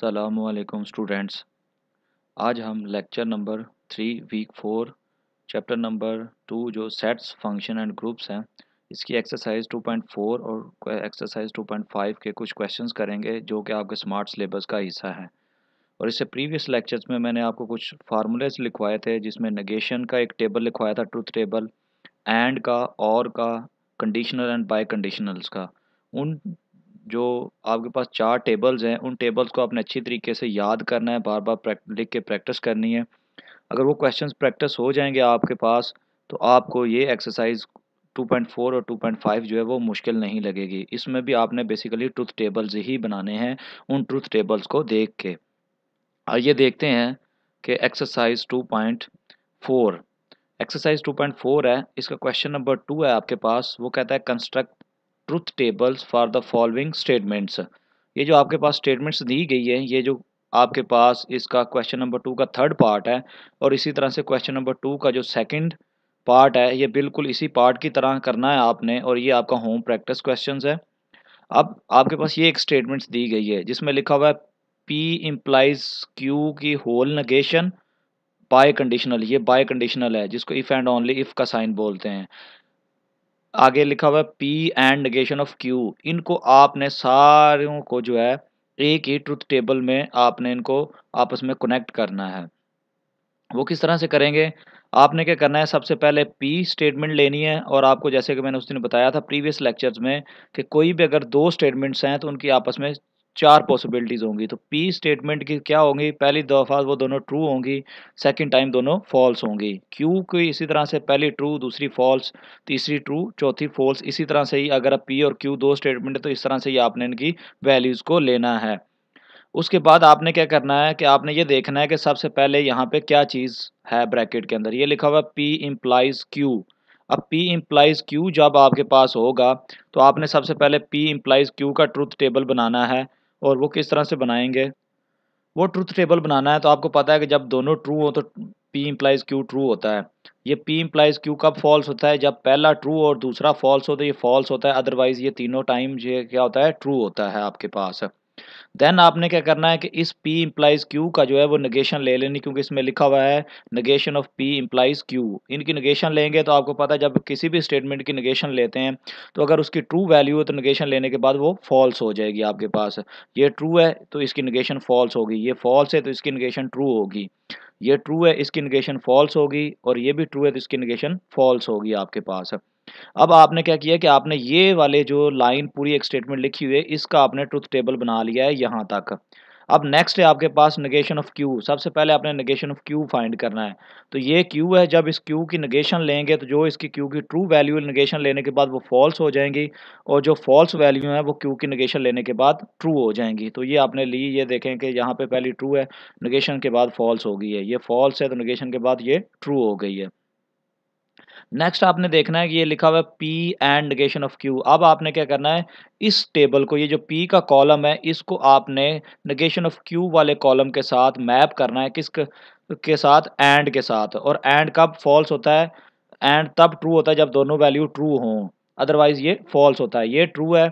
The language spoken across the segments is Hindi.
सलामकुम स्टूडेंट्स आज हम lecture number three week four chapter number two जो सेट्स फंक्शन एंड ग्रुप्स हैं इसकी एक्सरसाइज 2.4 और एक्सरसाइज 2.5 के कुछ क्वेश्चंस करेंगे जो कि आपके स्मार्ट सिलेबस का हिस्सा है और इससे प्रीवियस लेक्चर्स में मैंने आपको कुछ फार्मूलेज लिखवाए थे जिसमें नगेशन का एक टेबल लिखवाया था ट्रूथ टेबल एंड का और का कंडीशनल एंड बाई कंडीशनल्स का उन जो आपके पास चार टेबल्स हैं उन टेबल्स को आपने अच्छी तरीके से याद करना है बार बार लिख के प्रैक्टिस करनी है अगर वो क्वेश्चंस प्रैक्टिस हो जाएंगे आपके पास तो आपको ये एक्सरसाइज 2.4 और 2.5 जो है वो मुश्किल नहीं लगेगी इसमें भी आपने बेसिकली ट्रुथ टेबल्स ही बनाने हैं उन ट्रुथ टेबल्स को देख के आइए देखते हैं कि एक्सरसाइज टू एक्सरसाइज 2.4 है इसका क्वेश्चन नंबर टू है आपके पास वो कहता है construct truth tables for the following statements ये जो आपके पास स्टेटमेंट्स दी गई है ये जो आपके पास इसका क्वेश्चन नंबर टू का थर्ड पार्ट है और इसी तरह से क्वेश्चन नंबर टू का जो सेकंड पार्ट है ये बिल्कुल इसी पार्ट की तरह करना है आपने और ये आपका होम प्रैक्टिस क्वेश्चन है अब आपके पास ये एक स्टेटमेंट्स दी गई है जिसमें लिखा हुआ है पी इम्प्लाइज क्यू की होल नगेशन बाय कंडीशनल ये बाय कंडीशनल है जिसको इफ़ एंड ओनली इफ़ का साइन बोलते हैं आगे लिखा हुआ है p and negation of q इनको आपने सारों को जो है एक ही ट्रुथ टेबल में आपने इनको आपस में कनेक्ट करना है वो किस तरह से करेंगे आपने क्या करना है सबसे पहले पी स्टेटमेंट लेनी है और आपको जैसे कि मैंने उस दिन बताया था प्रीवियस लेक्चर्स में कि कोई भी अगर दो स्टेटमेंट्स हैं तो उनकी आपस में चार पॉसिबिलिटीज़ होंगी तो पी स्टेटमेंट की क्या होंगी पहली दफ़ा वो दोनों ट्रू होंगी सेकंड टाइम दोनों फॉल्स होंगी क्यू की इसी तरह से पहली ट्रू दूसरी फॉल्स तीसरी ट्रू चौथी फॉल्स इसी तरह से ही अगर आप पी और क्यू दो स्टेटमेंट है तो इस तरह से ही आपने इनकी वैल्यूज़ को लेना है उसके बाद आपने क्या करना है कि आपने ये देखना है कि सबसे पहले यहाँ पे क्या चीज़ है ब्रैकेट के अंदर ये लिखा हुआ पी इम्प्लाइज क्यू अब P इम्प्लाइज Q जब आपके पास होगा तो आपने सबसे पहले P इम्प्लाइज Q का ट्रुथ टेबल बनाना है और वो किस तरह से बनाएंगे वो ट्रूथ टेबल बनाना है तो आपको पता है कि जब दोनों ट्रू हो तो पी इम्प्लाइज क्यू ट्रू होता है ये पी इम्प्लाइज क्यू कब फॉल्स होता है जब पहला ट्रू और दूसरा फॉल्स हो तो ये फॉल्स होता है अदरवाइज़ ये तीनों टाइम ये क्या होता है ट्रू होता है आपके पास देन आपने क्या करना है कि इस P इम्प्लाइज Q का जो है वो नगेशन ले लेनी क्योंकि इसमें लिखा हुआ है negation of P implies Q इनकी नगेशन लेंगे तो आपको पता है जब किसी भी स्टेटमेंट की नगेशन लेते हैं तो अगर उसकी ट्रू वैल्यू है तो नगेशन लेने के बाद वो फॉल्स हो जाएगी आपके पास ये ट्रू है तो इसकी नगेशन फॉल्स होगी ये फॉल्स है तो इसकी नगेशन ट्रू होगी ये ट्रू है इसकी नगेशन फॉल्स होगी और ये भी ट्रू है तो इसकी नगेशन फॉल्स होगी आपके पास अब आपने क्या किया कि आपने ये वाले जो लाइन पूरी एक स्टेटमेंट लिखी हुई है इसका आपने ट्रुथ टेबल बना लिया है यहाँ तक अब नेक्स्ट है आपके पास नगेशन ऑफ क्यू सबसे पहले आपने नगेशन ऑफ क्यू फाइंड करना है तो ये क्यू है जब इस क्यू की नगेशन लेंगे तो जो इसकी क्यू की ट्रू वैल्यू नगेशन लेने के बाद वो फॉल्स हो जाएंगी और जो फॉल्स वैल्यू है वो क्यू की नगेशन लेने के बाद ट्रू हो जाएंगी तो ये आपने ली ये देखें कि यहाँ पे पहली ट्रू है नगेशन के बाद फॉल्स हो गई है ये फॉल्स है तो नगेशन के बाद ये ट्रू हो गई है नेक्स्ट आपने देखना है कि ये लिखा हुआ है p and negation of q अब आपने क्या करना है इस टेबल को ये जो पी का कॉलम है इसको आपने नेगेशन ऑफ क्यू वाले कॉलम के साथ मैप करना है किस के साथ एंड के साथ और एंड कब फॉल्स होता है एंड तब ट्रू होता है जब दोनों वैल्यू ट्रू हों अदरवाइज ये फॉल्स होता है ये ट्रू है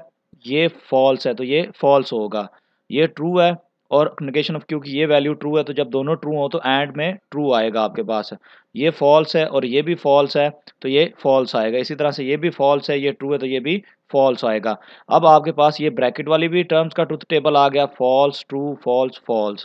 ये फॉल्स है तो ये फॉल्स होगा ये ट्रू है और नगेशन ऑफ क्यू की ये वैल्यू ट्रू है तो जब दोनों ट्रू हो तो एंड में ट्रू आएगा आपके पास ये फॉल्स है और ये भी फॉल्स है तो ये फॉल्स आएगा इसी तरह से ये भी फॉल्स है ये ट्रू है तो ये भी फॉल्स आएगा अब आपके पास ये ब्रैकेट वाली भी टर्म्स का ट्रूथ टेबल आ गया फॉल्स ट्रू फॉल्स फॉल्स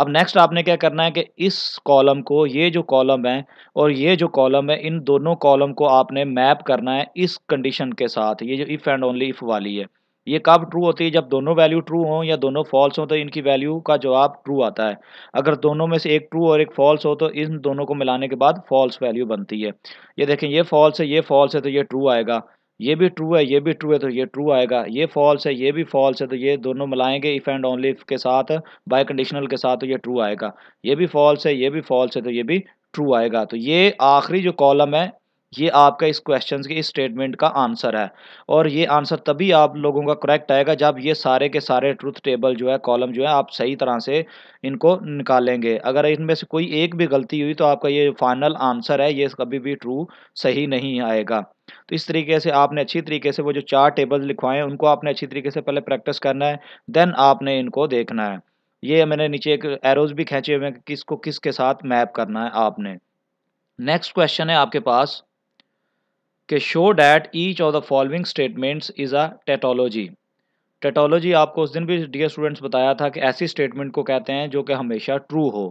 अब नेक्स्ट आपने क्या करना है कि इस कॉलम को ये जो कॉलम है और ये जो कॉलम है इन दोनों कॉलम को आपने मैप करना है इस कंडीशन के साथ ये जो इफ़ एंड ओनली इफ़ वाली है ये कब ट्रू होती है जब दोनों वैल्यू ट्रू हों या दोनों फॉल्स हों तो इनकी वैल्यू का जवाब ट्रू आता है अगर दोनों में से एक ट्रू और एक फॉल्स हो तो इन दोनों को मिलाने के बाद फॉल्स वैल्यू बनती है ये देखें ये फॉल्स है ये फॉल्स है तो ये ट्रू आएगा ये भी ट्रू है ये भी ट्रू है तो ये ट्रू आएगा ये फॉल्स है ये भी फॉल्स है तो ये दोनों मिलाएंगे इफ़ एंड ओनली इफ़ के साथ बाय कंडीशनल के साथ तो ये ट्रू आएगा ये भी फॉल्स है ये भी फॉल्स है तो ये भी ट्रू आएगा तो ये आखिरी जो कॉलम है ये आपका इस क्वेश्चन के इस स्टेटमेंट का आंसर है और ये आंसर तभी आप लोगों का करेक्ट आएगा जब ये सारे के सारे ट्रुथ टेबल जो है कॉलम जो है आप सही तरह से इनको निकालेंगे अगर इनमें से कोई एक भी गलती हुई तो आपका ये फाइनल आंसर है ये कभी भी ट्रू सही नहीं आएगा तो इस तरीके से आपने अच्छी तरीके से वो जो चार टेबल लिखवाए हैं उनको आपने अच्छी तरीके से पहले प्रैक्टिस करना है देन आपने इनको देखना है ये मैंने नीचे एक एरोज भी खींचे हुए हैं कि किसको किसके साथ मैप करना है आपने नेक्स्ट क्वेश्चन है आपके पास कि show that each of the following statements is a tautology tautology आपको उस दिन भी डी स्टूडेंट्स बताया था कि ऐसी स्टेटमेंट को कहते हैं जो कि हमेशा ट्रू हो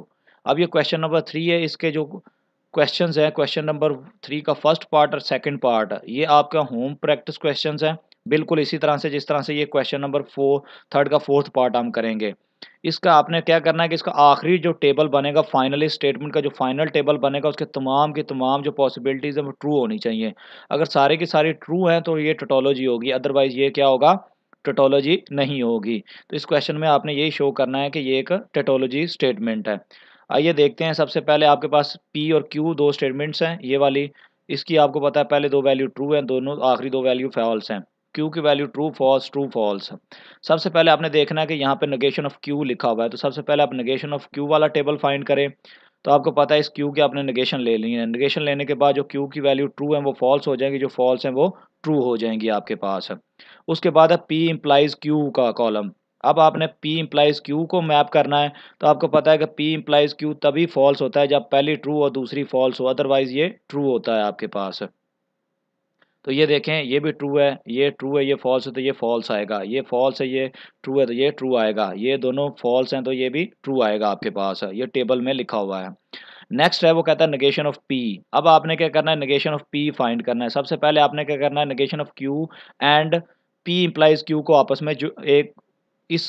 अब ये क्वेश्चन नंबर थ्री है इसके जो क्वेश्चंस हैं क्वेश्चन नंबर थ्री का फर्स्ट पार्ट और सेकंड पार्ट ये आपका होम प्रैक्टिस क्वेश्चंस हैं बिल्कुल इसी तरह से जिस तरह से ये क्वेश्चन नंबर फोर थर्ड का फोर्थ पार्ट हम करेंगे इसका आपने क्या करना है कि इसका आखिरी जो टेबल बनेगा फाइनल स्टेटमेंट का जो फाइनल टेबल बनेगा उसके तमाम की तमाम जो पॉसिबिलिटीज़ हैं वो ट्रू होनी चाहिए अगर सारे की सारी ट्रू हैं तो ये टोटोलॉजी होगी अदरवाइज़ ये क्या होगा टोटोलॉजी नहीं होगी तो इस क्वेश्चन में आपने यही शो करना है कि ये एक टोटोलॉजी स्टेटमेंट है आइए देखते हैं सबसे पहले आपके पास पी और क्यू दो स्टेटमेंट्स हैं ये वाली इसकी आपको पता है पहले दो वैल्यू ट्रू हैं दोनों आखिरी दो वैल्यू फॉल्स हैं क्यू की value true false true false सबसे पहले आपने देखना है कि यहाँ पे नगेशन ऑफ क्यू लिखा हुआ है तो सबसे पहले आप नगेशन ऑफ क्यू वाला टेबल फाइंड करें तो आपको पता है इस क्यू की आपने नगेशन ले ली है नगेशन लेने के बाद जो क्यू की वैल्यू ट्रू है वो फॉल्स हो जाएंगी जो फॉल्स हैं वो ट्रू हो जाएंगी आपके पास उसके बाद है पी इम्प्लाइज क्यू का कॉलम अब आपने P इम्प्लाइज Q को मैप करना है तो आपको पता है कि P इम्प्लाइज Q तभी फॉल्स होता है जब पहली ट्रू और दूसरी फॉल्स हो अदरवाइज ये ट्रू होता है आपके पास तो ये देखें ये भी ट्रू है ये ट्रू है ये फॉल्स है तो ये फॉल्स आएगा ये फॉल्स है ये ट्रू है तो ये ट्रू आएगा ये दोनों फॉल्स हैं तो ये भी ट्रू आएगा आपके पास ये टेबल में लिखा हुआ है नेक्स्ट है वो कहता है नगेशन ऑफ पी अब आपने क्या करना है नगेशन ऑफ पी फाइंड करना है सबसे पहले आपने क्या करना है negation of q and p implies q को आपस में जो एक इस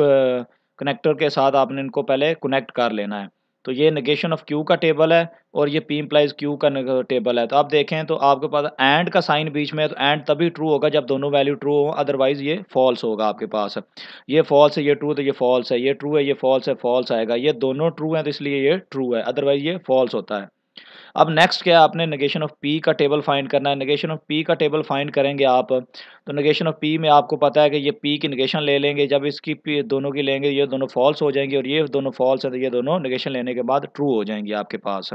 कनेक्टर के साथ आपने इनको पहले कनेक्ट कर लेना है तो ये नगेशन ऑफ क्यू का टेबल है और ये पी इम्प्लाइज क्यू का टेबल है तो आप देखें तो आपके पास एंड का साइन बीच में है तो एंड तभी ट्रू होगा जब दोनों वैल्यू ट्रू हो अदरवाइज ये फॉल्स होगा आपके पास ये फॉल्स है ये ट्रू तो ये फॉल्स है ये ट्रू है ये फॉल्स है फॉल्स आएगा ये दोनों ट्रू हैं तो इसलिए ये ट्रू है अदरवाइज ये फॉल्स होता है अब नेक्स्ट क्या है आपने नगेशन ऑफ पी का टेबल फाइंड करना है नगेशन ऑफ पी का टेबल फाइंड करेंगे आप तो नगेशन ऑफ पी में आपको पता है कि ये पी की नगेशन ले लेंगे जब इसकी पी दोनों की लेंगे ये दोनों फॉल्स हो जाएंगे और ये दोनों फॉल्स है तो ये दोनों नगेशन लेने के बाद ट्रू हो जाएंगी आपके पास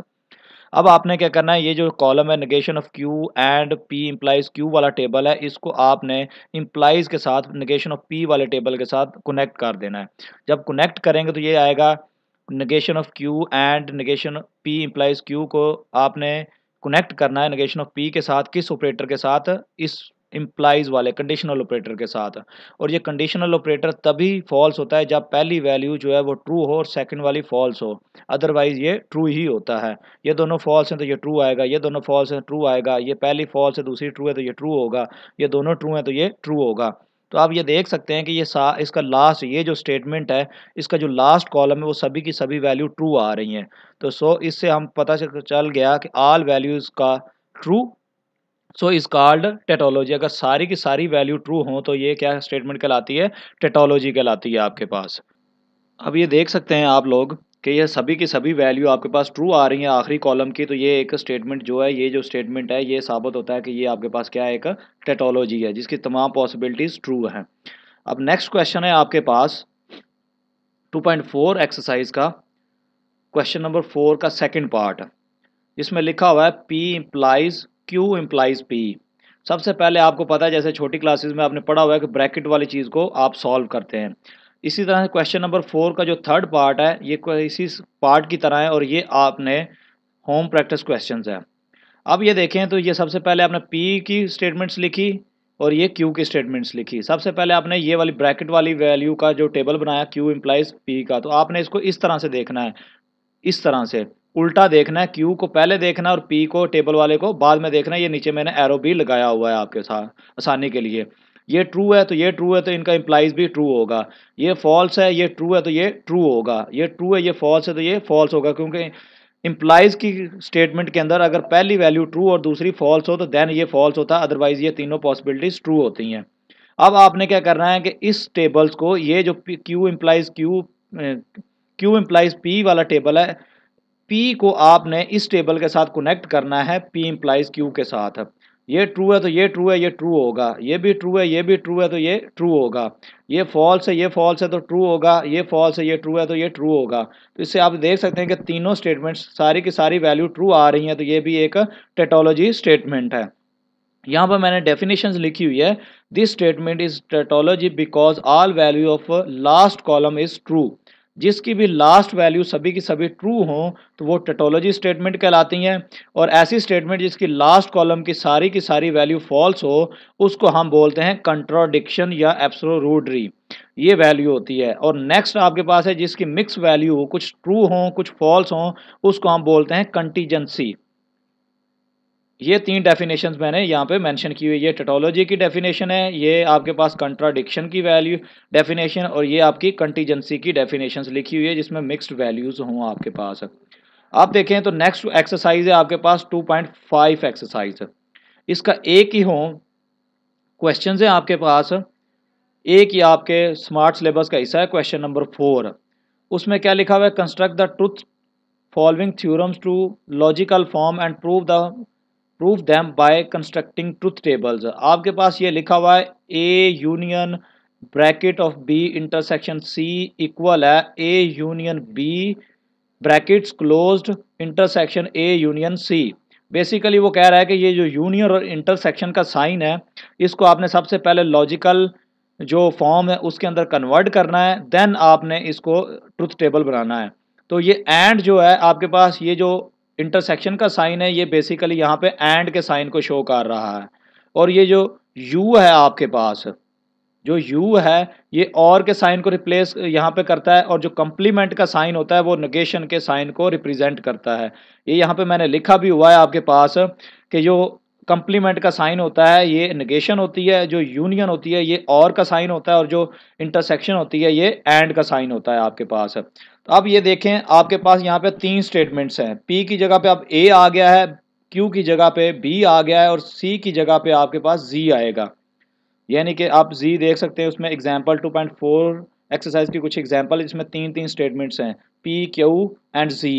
अब आपने क्या करना है ये जो कॉलम है negation of q and p implies q वाला टेबल है इसको आपने इम्प्लाइज के साथ नगेशन ऑफ पी वाले टेबल के साथ कनेक्ट कर देना है जब कनेक्ट करेंगे तो ये आएगा negation of q and negation p implies q को आपने कनेक्ट करना है नगेशन ऑफ पी के साथ किस ऑपरेटर के साथ इस इम्प्लाइज वाले कंडीशनल ऑपरेटर के साथ और ये कंडीशनल ऑपरेटर तभी फॉल्स होता है जब पहली वैल्यू जो है वो ट्रू हो और सेकंड वाली फॉल्स हो अदरवाइज ये ट्रू ही होता है ये दोनों फॉल्स हैं तो ये ट्रू आएगा ये दोनों फॉल्स हैं ट्रू तो आएगा ये पहली फॉल्स है दूसरी ट्रू है तो ये ट्रू होगा ये दोनों ट्रू हैं तो ये ट्रू होगा तो आप ये देख सकते हैं कि ये सा इसका लास्ट ये जो स्टेटमेंट है इसका जो लास्ट कॉलम है वो सभी की सभी वैल्यू ट्रू आ रही हैं तो सो इससे हम पता चल गया कि आल वैल्यूज़ का true so is called tautology अगर सारी की सारी वैल्यू ट्रू हो तो ये क्या स्टेटमेंट कहलाती है टेटोलॉजी कहलाती है आपके पास अब ये देख सकते हैं आप लोग कि ये सभी की सभी वैल्यू आपके पास ट्रू आ रही है आखिरी कॉलम की तो ये एक स्टेटमेंट जो है ये जो स्टेटमेंट है ये साबित होता है कि ये आपके पास क्या है एक टेटोलॉजी है जिसकी तमाम पॉसिबिलिटीज़ ट्रू हैं अब नेक्स्ट क्वेश्चन है आपके पास 2.4 एक्सरसाइज का क्वेश्चन नंबर फोर का सेकेंड पार्ट जिसमें लिखा हुआ है p implies q implies p सबसे पहले आपको पता है जैसे छोटी क्लासेज में आपने पढ़ा हुआ है कि ब्रैकेट वाली चीज़ को आप सॉल्व करते हैं इसी तरह से क्वेश्चन नंबर फोर का जो थर्ड पार्ट है ये इसी पार्ट की तरह है और ये आपने होम प्रैक्टिस क्वेश्चन है अब ये देखें तो ये सबसे पहले आपने पी की स्टेटमेंट्स लिखी और ये क्यू की स्टेटमेंट्स लिखी सबसे पहले आपने ये वाली ब्रैकेट वाली वैल्यू का जो टेबल बनाया क्यू इम्प्लाइज पी का तो आपने इसको इस तरह से देखना है इस तरह से उल्टा देखना है क्यू को पहले देखना है और पी को टेबल वाले को बाद में देखना है ये नीचे मैंने एरो भी लगाया हुआ है आपके साथ आसानी के लिए ये ट्रू है तो ये ट्रू है तो इनका इम्प्लाइज भी ट्रू होगा ये फॉल्स है ये ट्रू है तो ये ट्रू होगा ये ट्रू है ये फॉल्स है तो ये फॉल्स होगा क्योंकि इम्प्लाइज की स्टेटमेंट के अंदर अगर पहली वैल्यू ट्रू और दूसरी फॉल्स हो तो देन ये फॉल्स होता है अदरवाइज ये तीनों पॉसिबिलिटीज ट्रू होती हैं अब आपने क्या करना है कि इस टेबल्स को ये जो q implies q q implies p वाला टेबल है पी को आपने इस टेबल के साथ कनेक्ट करना है पी इम्प्लाइज क्यू के साथ ये ट्रू है तो ये ट्रू है ये ट्रू होगा ये भी ट्रू है ये भी ट्रू है तो ये ट्रू होगा ये फॉल्स है ये फॉल्स है तो ट्रू होगा ये फॉल्स है ये ट्रू है तो ये ट्रू होगा तो इससे आप देख सकते हैं कि तीनों स्टेटमेंट्स सारी की सारी वैल्यू ट्रू आ रही हैं तो ये भी एक टेटोलॉजी स्टेटमेंट है यहाँ पर मैंने डेफिनेशन लिखी हुई है this statement is tautology because all value of last column is true जिसकी भी लास्ट वैल्यू सभी की सभी ट्रू हों तो वो टेटोलॉजी स्टेटमेंट कहलाती हैं और ऐसी स्टेटमेंट जिसकी लास्ट कॉलम की सारी की सारी वैल्यू फॉल्स हो उसको हम बोलते हैं कंट्राडिक्शन या एप्सरोरूडरी ये वैल्यू होती है और नेक्स्ट आपके पास है जिसकी मिक्स वैल्यू कुछ ट्रू हों कुछ फॉल्स हों उसको हम बोलते हैं कंटीजेंसी ये तीन डेफिनेशन मैंने यहाँ पे मेंशन की हुई है ये टेटोलॉजी की डेफिनेशन है ये आपके पास कंट्राडिक्शन की वैल्यू डेफिनेशन और ये आपकी कंटीजेंसी की डेफिनेशन लिखी हुई है जिसमें मिक्सड वैल्यूज़ हों आपके पास आप देखें तो नेक्स्ट एक्सरसाइज है आपके पास 2.5 एक्सरसाइज इसका एक ही हो क्वेश्चन है आपके पास एक ही आपके स्मार्ट सिलेबस का हिस्सा है क्वेश्चन नंबर फोर उसमें क्या लिखा हुआ है construct the truth following theorems to logical form and prove the prove them by constructing truth tables आपके पास ये लिखा हुआ है a union bracket of b intersection c equal है a union b brackets closed intersection a union c basically वो कह रहा है कि ये जो यूनियन और इंटरसेक्शन का साइन है इसको आपने सबसे पहले लॉजिकल जो फॉर्म है उसके अंदर कन्वर्ट करना है देन आपने इसको ट्रुथ टेबल बनाना है तो ये एंड जो है आपके पास ये जो इंटरसेक्शन का साइन है ये बेसिकली यहाँ पे एंड के साइन को शो कर रहा है और ये जो यू है आपके पास जो यू है ये और के साइन को रिप्लेस यहाँ पे करता है और जो कम्प्लीमेंट का साइन होता है वो नगेशन के साइन को रिप्रेजेंट करता है ये यहाँ पे मैंने लिखा भी हुआ है आपके पास कि जो कंप्लीमेंट का साइन होता है ये नगेशन होती है जो यूनियन होती है ये और का साइन होता है और जो इंटरसेक्शन होती है ये एंड का साइन होता है आपके पास तो अब ये देखें आपके पास यहाँ पे तीन स्टेटमेंट्स हैं पी की जगह पे अब ए आ गया है क्यू की जगह पे बी आ गया है और सी की जगह पे आपके पास जी आएगा यानी कि आप जी देख सकते हैं उसमें example two point four exercise की कुछ एग्जाम्पल इसमें तीन तीन स्टेटमेंट्स हैं पी क्यू एंड जी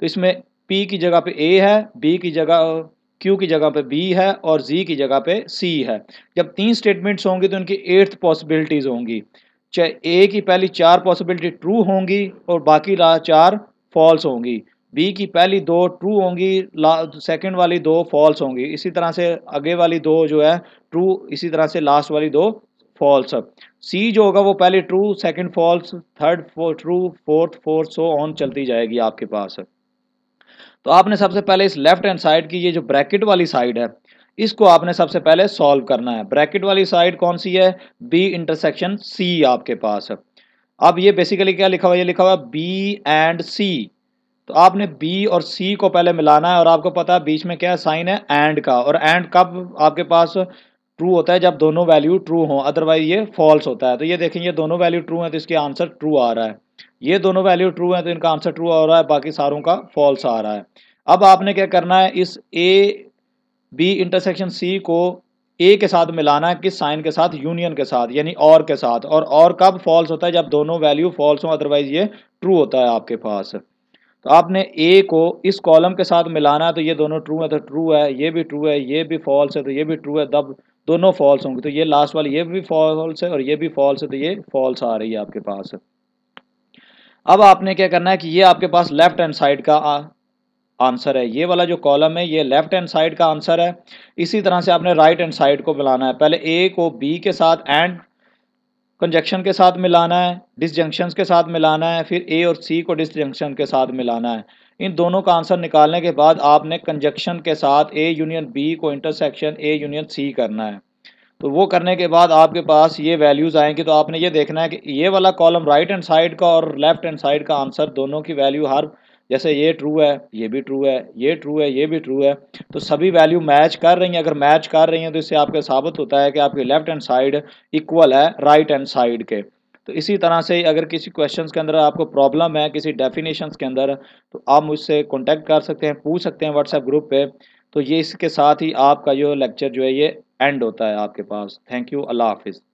तो इसमें पी की जगह पे ए है बी की जगह क्यू की जगह पे बी है और जी की जगह पे सी है जब तीन स्टेटमेंट्स होंगी तो उनकी एट्थ पॉसिबिलिटीज़ होंगी चाहे ए की पहली चार पॉसिबिलिटी ट्रू होंगी और बाकी ला चार फॉल्स होंगी बी की पहली दो ट्रू होंगी ला सेकेंड वाली दो फॉल्स होंगी इसी तरह से आगे वाली दो जो है ट्रू इसी तरह से लास्ट वाली दो फॉल्स सी जो होगा वो पहले true second false third true fourth fourth so on चलती जाएगी आपके पास तो आपने सबसे पहले इस लेफ्ट हैंड साइड की ये जो ब्रैकेट वाली साइड है इसको आपने सबसे पहले सॉल्व करना है ब्रैकेट वाली साइड कौन सी है बी इंटरसेक्शन सी आपके पास है अब ये बेसिकली क्या लिखा हुआ ये लिखा हुआ बी एंड सी तो आपने बी और सी को पहले मिलाना है और आपको पता है बीच में क्या साइन है एंड का और एंड कब आपके पास ट्रू होता है जब दोनों वैल्यू ट्रू हो अदरवाइज ये फॉल्स होता है तो ये देखेंगे दोनों वैल्यू ट्रू है तो इसके आंसर ट्रू आ रहा है ये दोनों वैल्यू ट्रू है तो इनका आंसर ट्रू आ रहा है बाकी सारों का फॉल्स आ रहा है अब आपने क्या करना है इस ए बी इंटरसेक्शन सी को ए के साथ मिलाना है किस साइन के साथ यूनियन के साथ यानी और के साथ और और कब फॉल्स होता है जब दोनों वैल्यू फॉल्स हो अदरवाइज ये ट्रू होता है आपके पास तो आपने ए को इस कॉलम के साथ मिलाना है तो ये दोनों ट्रू है तो ट्रू है ये भी ट्रू है ये भी फॉल्स है तो ये भी ट्रू है दब दोनों फॉल्स होंगे तो ये लास्ट वाली ये भी फॉल्स है और ये भी फॉल्स है तो ये फॉल्स आ रही है आपके पास अब आपने क्या करना है कि ये आपके पास लेफ्ट हैंड साइड का आंसर है ये वाला जो कॉलम है ये लेफ्ट हैंड साइड का आंसर है इसी तरह से आपने राइट हैंड साइड को मिलाना है पहले ए को बी के साथ एंड कंजक्शन के साथ मिलाना है डिसजंक्शन के साथ मिलाना है फिर ए और सी को डिसजंक्शन के साथ मिलाना है इन दोनों का आंसर निकालने के बाद आपने कंजक्शन के साथ ए यूनियन बी को इंटरसेक्शन ए यूनियन सी करना है तो वो करने के बाद आपके पास ये वैल्यूज़ आएंगी तो आपने ये देखना है कि ये वाला कॉलम राइट हैंड साइड का और लेफ्ट हैंड साइड का आंसर दोनों की वैल्यू हर जैसे ये ट्रू है ये भी ट्रू है ये ट्रू है ये भी ट्रू है तो सभी वैल्यू मैच कर रही हैं अगर मैच कर रही हैं तो इससे आपका साबित होता है कि आपके लेफ्ट हैंड साइड इक्वल है राइट हैंड साइड के तो इसी तरह से अगर किसी क्वेश्चंस के अंदर आपको प्रॉब्लम है किसी डेफिनेशंस के अंदर तो आप मुझसे कांटेक्ट कर सकते हैं पूछ सकते हैं व्हाट्सएप ग्रुप पे तो ये इसके साथ ही आपका जो लेक्चर जो है ये एंड होता है आपके पास थैंक यू अल्लाह हाफिज़